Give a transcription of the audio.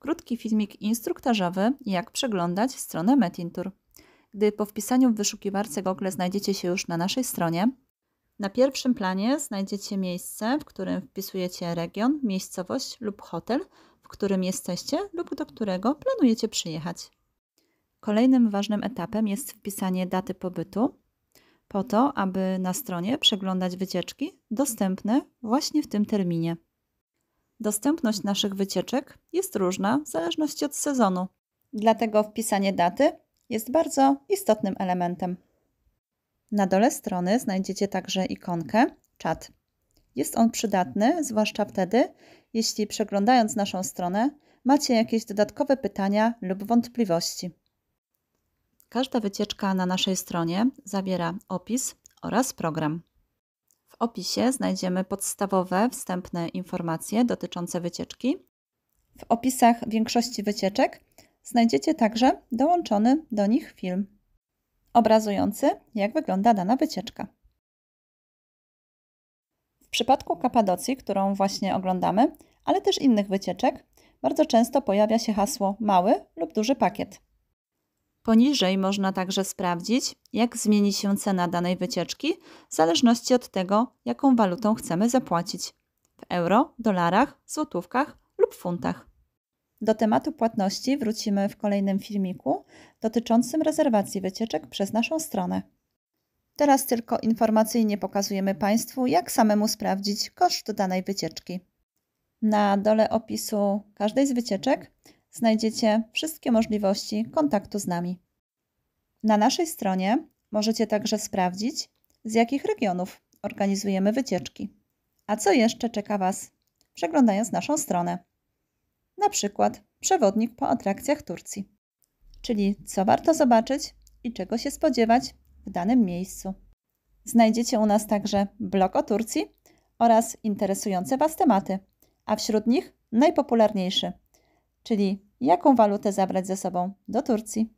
Krótki filmik instruktażowy, jak przeglądać stronę Metintur. Gdy po wpisaniu w wyszukiwarce Google znajdziecie się już na naszej stronie, na pierwszym planie znajdziecie miejsce, w którym wpisujecie region, miejscowość lub hotel, w którym jesteście lub do którego planujecie przyjechać. Kolejnym ważnym etapem jest wpisanie daty pobytu, po to, aby na stronie przeglądać wycieczki dostępne właśnie w tym terminie. Dostępność naszych wycieczek jest różna w zależności od sezonu, dlatego wpisanie daty jest bardzo istotnym elementem. Na dole strony znajdziecie także ikonkę czat. Jest on przydatny, zwłaszcza wtedy, jeśli przeglądając naszą stronę macie jakieś dodatkowe pytania lub wątpliwości. Każda wycieczka na naszej stronie zawiera opis oraz program opisie znajdziemy podstawowe, wstępne informacje dotyczące wycieczki. W opisach większości wycieczek znajdziecie także dołączony do nich film obrazujący, jak wygląda dana wycieczka. W przypadku Kapadocji, którą właśnie oglądamy, ale też innych wycieczek, bardzo często pojawia się hasło mały lub duży pakiet. Poniżej można także sprawdzić, jak zmieni się cena danej wycieczki w zależności od tego, jaką walutą chcemy zapłacić w euro, dolarach, złotówkach lub funtach. Do tematu płatności wrócimy w kolejnym filmiku dotyczącym rezerwacji wycieczek przez naszą stronę. Teraz tylko informacyjnie pokazujemy Państwu, jak samemu sprawdzić koszt danej wycieczki. Na dole opisu każdej z wycieczek znajdziecie wszystkie możliwości kontaktu z nami. Na naszej stronie możecie także sprawdzić, z jakich regionów organizujemy wycieczki. A co jeszcze czeka Was, przeglądając naszą stronę? Na przykład przewodnik po atrakcjach Turcji, czyli co warto zobaczyć i czego się spodziewać w danym miejscu. Znajdziecie u nas także blog o Turcji oraz interesujące Was tematy, a wśród nich najpopularniejszy czyli jaką walutę zabrać ze sobą do Turcji.